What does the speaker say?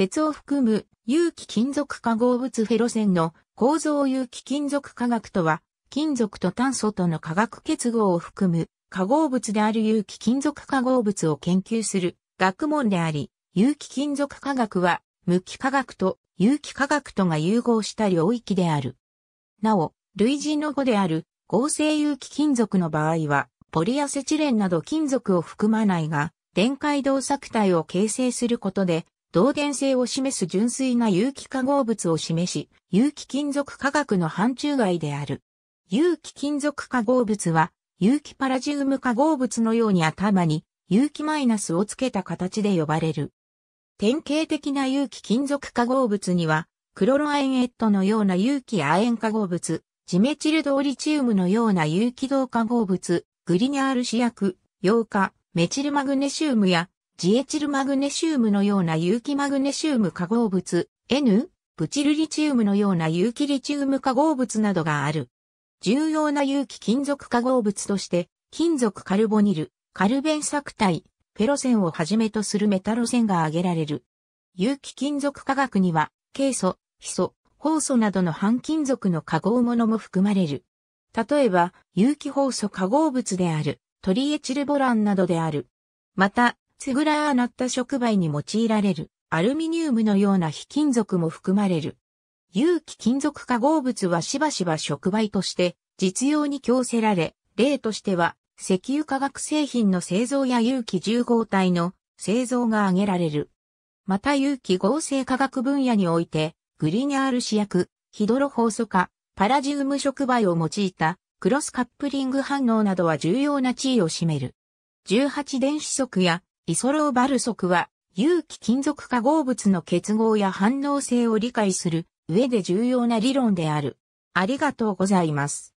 鉄を含む有機金属化合物フェロセンの構造有機金属化学とは、金属と炭素との化学結合を含む化合物である有機金属化合物を研究する学問であり、有機金属化学は無機化学と有機化学とが融合した領域である。なお、類似の語である合成有機金属の場合は、ポリアセチレンなど金属を含まないが、電解動作体を形成することで、同源性を示す純粋な有機化合物を示し、有機金属化学の範疇外である。有機金属化合物は、有機パラジウム化合物のように頭に有機マイナスをつけた形で呼ばれる。典型的な有機金属化合物には、クロロアエンエットのような有機亜鉛化合物、ジメチルドオリチウムのような有機銅化合物、グリニャール試薬、溶化、メチルマグネシウムやジエチルマグネシウムのような有機マグネシウム化合物、N、プチルリチウムのような有機リチウム化合物などがある。重要な有機金属化合物として、金属カルボニル、カルベン作体、ペロセンをはじめとするメタロセンが挙げられる。有機金属化学には、ケイ素、ヒ素、ウ素などの半金属の化合物も含まれる。例えば、有機酵素化合物である、トリエチルボランなどである。また、つぐらーなった触媒に用いられるアルミニウムのような非金属も含まれる。有機金属化合物はしばしば触媒として実用に強せられ、例としては石油化学製品の製造や有機重合体の製造が挙げられる。また有機合成化学分野において、グリニャール試薬、ヒドロ酵素化、パラジウム触媒を用いたクロスカップリング反応などは重要な地位を占める。18電子束やイソローバル則は、有機金属化合物の結合や反応性を理解する上で重要な理論である。ありがとうございます。